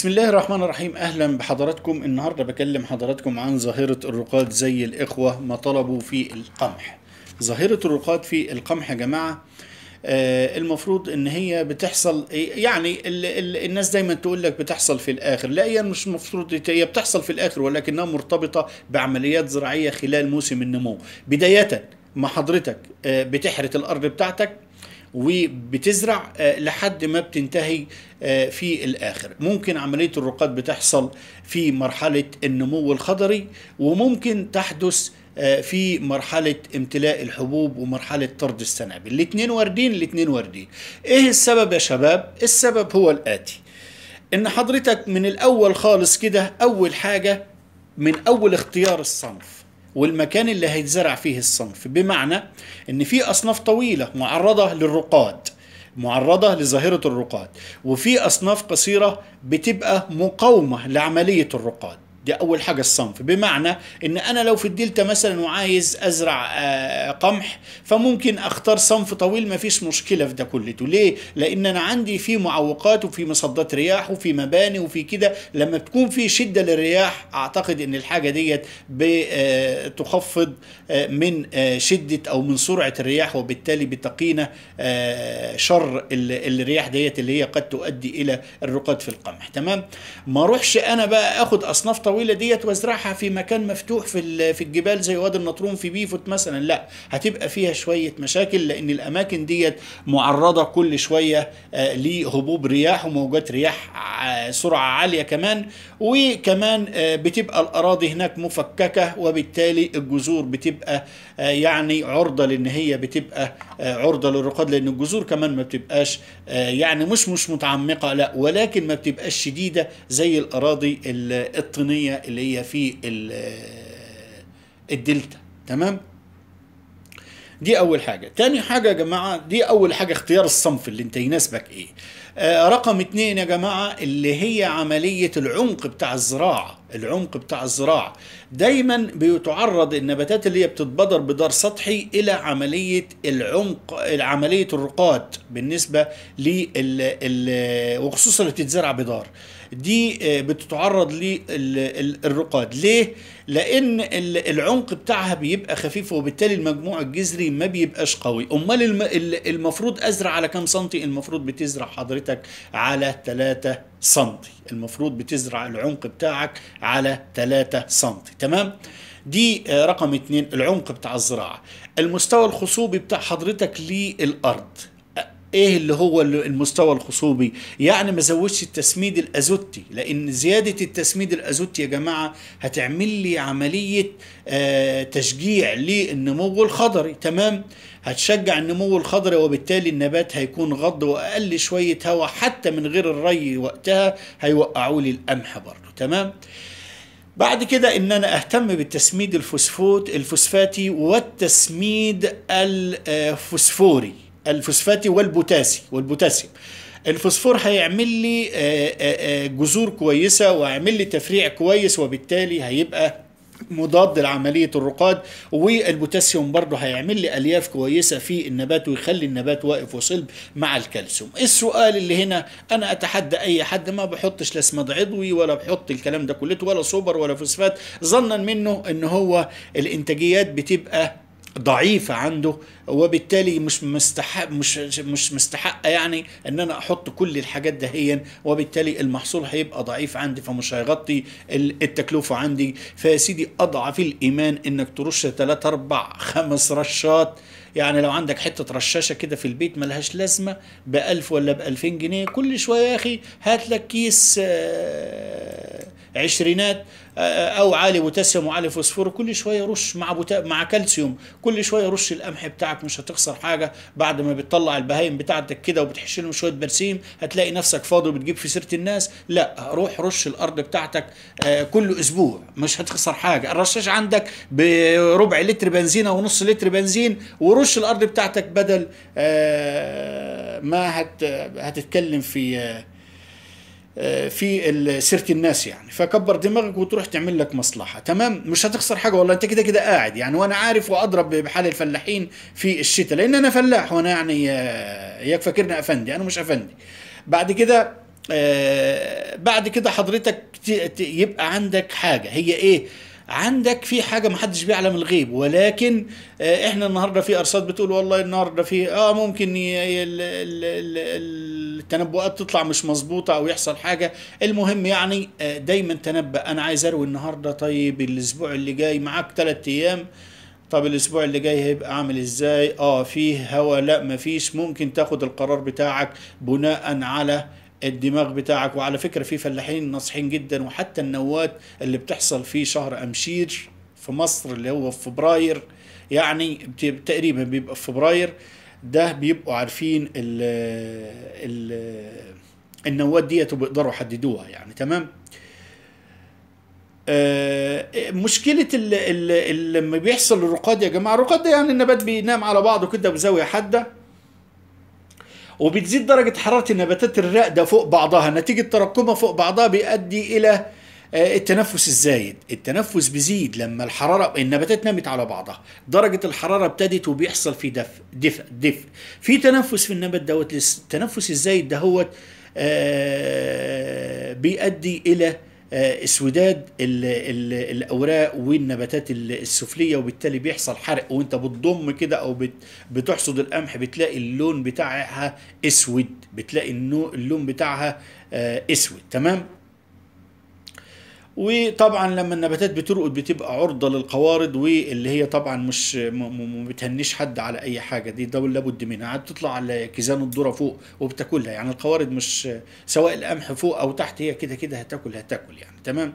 بسم الله الرحمن الرحيم اهلا بحضراتكم النهارده بكلم حضراتكم عن ظاهره الرقاد زي الاخوه ما طلبوا في القمح ظاهره الرقاد في القمح يا جماعه آه المفروض ان هي بتحصل يعني الـ الـ الناس دايما تقول لك بتحصل في الاخر لا هي مش المفروض هي بتحصل في الاخر ولكنها مرتبطه بعمليات زراعيه خلال موسم النمو بدايه ما حضرتك آه، بتحرث الارض بتاعتك وبتزرع آه، لحد ما بتنتهي آه، في الاخر ممكن عمليه الرقاد بتحصل في مرحله النمو الخضري وممكن تحدث آه، في مرحلة امتلاء الحبوب ومرحلة طرد السنابل الاثنين واردين الاثنين واردين ايه السبب يا شباب السبب هو الآتي ان حضرتك من الاول خالص كده اول حاجة من اول اختيار الصنف والمكان اللي هيتزرع فيه الصنف بمعنى ان في اصناف طويله معرضه للرقاد معرضة لظاهرة الرقاد وفي أصناف قصيرة بتبقى مقاومة لعملية الرقاد دي اول حاجه الصنف بمعنى ان انا لو في الدلتا مثلا وعايز ازرع آه، قمح فممكن اختار صنف طويل ما فيش مشكله في ده كلته ليه لان انا عندي في معوقات وفي مصدات رياح وفي مباني وفي كده لما بتكون في شده للرياح اعتقد ان الحاجه ديت بتخفض آه، آه، من شده او من سرعه الرياح وبالتالي بتقينا شر الرياح ديت اللي هي قد تؤدي الى الرقاد في القمح تمام ما اروحش انا بقى اخد اصناف الطويله ديت وازرعها في مكان مفتوح في في الجبال زي وادي النطرون في بيفوت مثلا لا هتبقى فيها شويه مشاكل لان الاماكن ديت معرضه كل شويه آه، لهبوب رياح وموجات رياح آه، سرعه عاليه كمان وكمان آه، بتبقى الاراضي هناك مفككه وبالتالي الجذور بتبقى يعني عرضه لان هي بتبقى عرضه للرقاد لان الجذور كمان ما بتبقاش يعني مش مش متعمقه لا ولكن ما بتبقاش شديده زي الاراضي الطينيه الصينيه اللي هي في الدلتا تمام دي اول حاجه تاني حاجه يا جماعه دي اول حاجه اختيار الصنف اللي انت يناسبك ايه آه، رقم اتنين يا جماعه اللي هي عمليه العمق بتاع الزراعه العمق بتاع الزراعه دايما بيتعرض النباتات اللي هي بتتبادر بدار سطحي الى عمليه العمق عمليه الرقاد بالنسبه لل وخصوصا اللي بتتزرع بدار دي آه، بتتعرض للرقاد ليه لان العمق بتاعها بيبقى خفيف وبالتالي المجموع الجذري ما بيبقاش قوي امال المفروض ازرع على كام سنتي المفروض بتزرع حضرتك على 3 سنتي المفروض بتزرع العمق بتاعك على 3 سنتي تمام دي آه، رقم اتنين العمق بتاع الزراعة المستوى الخصوبي بتاع حضرتك للأرض ايه اللي هو المستوى الخصوبي يعني ما زودش التسميد الازوتي لان زياده التسميد الازوتي يا جماعه هتعمل لي عمليه آه، تشجيع للنمو الخضري تمام هتشجع النمو الخضري وبالتالي النبات هيكون غض واقل شويه هواء حتى من غير الري وقتها هيوقعوا لي القمح برضه تمام بعد كده ان انا اهتم بالتسميد الفوسفوت الفوسفاتي والتسميد الفوسفوري الفوسفاتي والبوتاسي والبوتاسيوم الفوسفور هيعمل لي آه، آه، آه، جذور كويسه وهيعمل لي تفريع كويس وبالتالي هيبقى مضاد لعملية الرقاد والبوتاسيوم برضه هيعمل لي ألياف كويسة في النبات ويخلي النبات واقف وصلب مع الكالسيوم السؤال اللي هنا أنا أتحدى أي حد ما بحطش لا عضوي ولا بحط الكلام ده كله ولا سوبر ولا فوسفات ظنا منه إن هو الإنتاجيات بتبقى ضعيفة عنده وبالتالي مش مستحق مش مش مستحقة يعني ان انا احط كل الحاجات دهيا وبالتالي المحصول هيبقى ضعيف عندي فمش هيغطي التكلفة عندي فيا سيدي اضعف الايمان انك ترش ثلاث اربع خمس رشات يعني لو عندك حتة رشاشة كده في البيت ملهاش لازمة بألف ولا بألفين جنيه كل شوية يا أخي هات لك كيس آه عشرينات آه، او عالي بوتاسيوم وعالي فوسفور كل شويه رش مع بوتا مع كالسيوم كل شويه رش القمح بتاعك مش هتخسر حاجه بعد ما بتطلع البهايم بتاعتك كده وبتحش لهم شويه برسيم هتلاقي نفسك فاضي وبتجيب في سيره الناس لا روح رش الارض بتاعتك آه، كل اسبوع مش هتخسر حاجه الرشاش عندك بربع لتر بنزين او نص لتر بنزين ورش الارض بتاعتك بدل آه، ما هت هتتكلم في آه، في سيره الناس يعني فكبر دماغك وتروح تعمل لك مصلحه تمام مش هتخسر حاجه والله انت كده كده قاعد يعني وانا عارف واضرب بحال الفلاحين في الشتاء لان انا فلاح وانا يعني اياك آه، فاكرني افندي انا مش افندي بعد كده آه، بعد كده حضرتك يبقى عندك حاجه هي ايه عندك في حاجه ما حدش بيعلم الغيب ولكن آه، احنا النهارده في ارصاد بتقول والله النهارده في اه ممكن التنبؤات تطلع مش مظبوطه او يحصل حاجه المهم يعني آه، دايما تنبأ انا عايز اروي النهارده طيب الاسبوع اللي جاي معاك ثلاث ايام طب الاسبوع اللي جاي هيبقى عامل ازاي اه فيه هوا لا مفيش ممكن تاخد القرار بتاعك بناء على آه الدماغ بتاعك وعلى فكره في فلاحين ناصحين جدا وحتى النوات اللي بتحصل في شهر امشير في مصر اللي هو في فبراير يعني تقريبا بيبقى في فبراير ده بيبقوا عارفين ال ال النوات ديت وبيقدروا يحددوها يعني تمام آه مشكلة لما بيحصل الرقاد يا جماعة الرقاد ده يعني النبات بينام على بعضه كده بزاوية حادة وبتزيد درجة حرارة النباتات الراقدة فوق بعضها نتيجة تراكمها فوق بعضها بيؤدي إلى آه، التنفس الزايد التنفس بيزيد لما الحرارة النباتات نمت على بعضها درجة الحرارة ابتدت وبيحصل في دفء دفء دفء في تنفس في النبات دوت التنفس الزايد دهوت هو آه، بيؤدي إلى آه، اسوداد الاوراق والنباتات السفليه وبالتالي بيحصل حرق وانت بتضم كده او بتحصد القمح بتلاقي اللون بتاعها اسود بتلاقي اللون بتاعها آه، اسود تمام وطبعا لما النباتات بترقد بتبقى عرضه للقوارض واللي هي طبعا مش ما بتهنيش حد على اي حاجه دي ده لابد منها عاد تطلع على كيزان الذره فوق وبتاكلها يعني القوارض مش سواء القمح فوق او تحت هي كده كده هتاكل هتاكل يعني تمام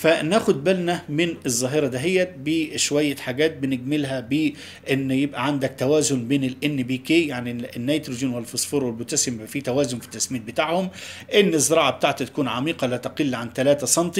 فناخد بالنا من الظاهره دهيت بشويه حاجات بنجملها بان يبقى عندك توازن بين الان بي كي يعني النيتروجين والفوسفور والبوتاسيوم يبقى في توازن في التسميد بتاعهم ان الزراعه بتاعتي تكون عميقه لا تقل عن 3 سم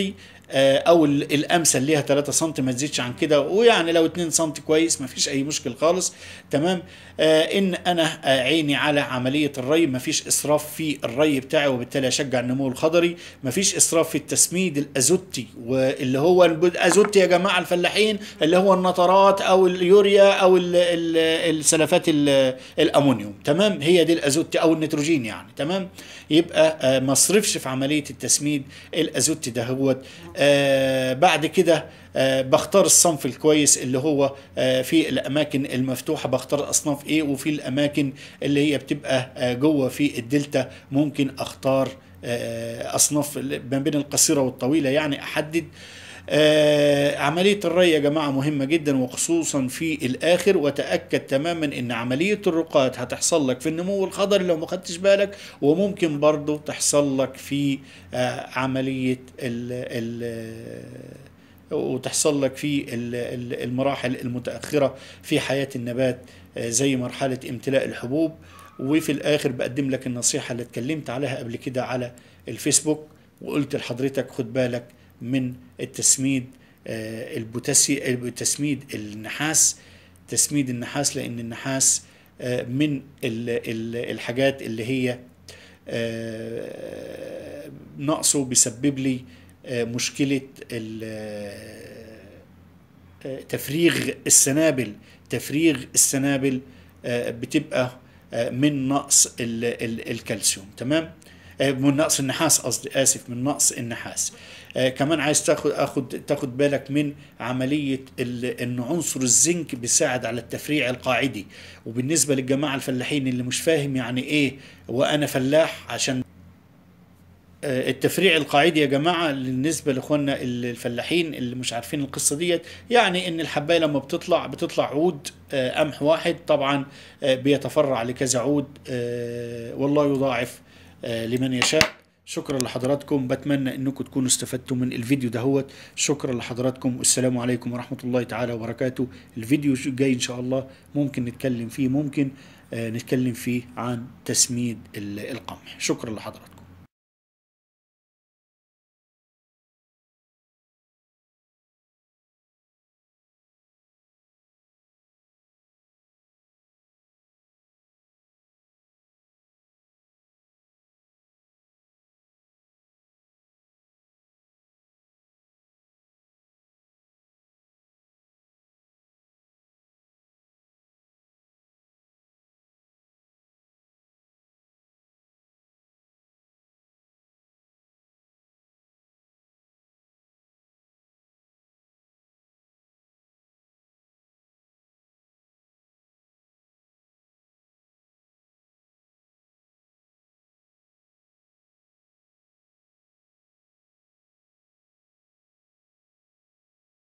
آه، او الامثل ليها 3 سم ما تزيدش عن كده ويعني لو 2 سم كويس ما فيش اي مشكل خالص تمام آه، ان انا آه، عيني على عمليه الري ما فيش اسراف في الري بتاعي وبالتالي اشجع النمو الخضري ما فيش اسراف في التسميد الازوتي واللي هو الازوت يا جماعه الفلاحين اللي هو النطرات او اليوريا او الـ الـ السلفات الـ الامونيوم تمام هي دي الازوت او النيتروجين يعني تمام يبقى آه، ما اصرفش في عمليه التسميد الازوت ده هو آه، بعد كده أه بختار الصنف الكويس اللي هو أه في الاماكن المفتوحه بختار اصناف ايه وفي الاماكن اللي هي بتبقى أه جوه في الدلتا ممكن اختار آه، اصناف ما بين القصيره والطويله يعني احدد آه، عملية الري يا جماعة مهمة جدا وخصوصا في الآخر وتأكد تماما أن عملية الرقات هتحصل لك في النمو الخضري لو ما خدتش بالك وممكن برضو تحصل لك في آه، عملية الـ الـ وتحصل لك في المراحل المتأخرة في حياة النبات زي مرحلة امتلاء الحبوب وفي الاخر بقدم لك النصيحه اللي اتكلمت عليها قبل كده على الفيسبوك وقلت لحضرتك خد بالك من التسميد آه، البوتاسي تسميد النحاس تسميد النحاس لان النحاس آه، من الحاجات اللي هي آه، نقصه بيسبب لي مشكله تفريغ السنابل تفريغ السنابل بتبقى من نقص الكالسيوم تمام آه، من نقص النحاس قصدي اسف من نقص النحاس آه كمان عايز تاخد اخد تاخد بالك من عمليه ان عنصر الزنك بيساعد على التفريع القاعدي وبالنسبه للجماعه الفلاحين اللي مش فاهم يعني ايه وانا فلاح عشان آه، التفريع القاعدي يا جماعه بالنسبه لاخواننا الفلاحين اللي مش عارفين القصه ديت يعني ان الحبايه لما بتطلع بتطلع عود آه، قمح واحد طبعا آه، بيتفرع لكذا عود والله يضاعف لمن يشاء شكرا لحضراتكم بتمنى انكم تكونوا استفدتوا من الفيديو دهوت شكرا لحضراتكم والسلام عليكم ورحمه الله تعالى وبركاته الفيديو الجاي ان شاء الله ممكن نتكلم فيه ممكن نتكلم فيه عن تسميد القمح شكرا لحضراتكم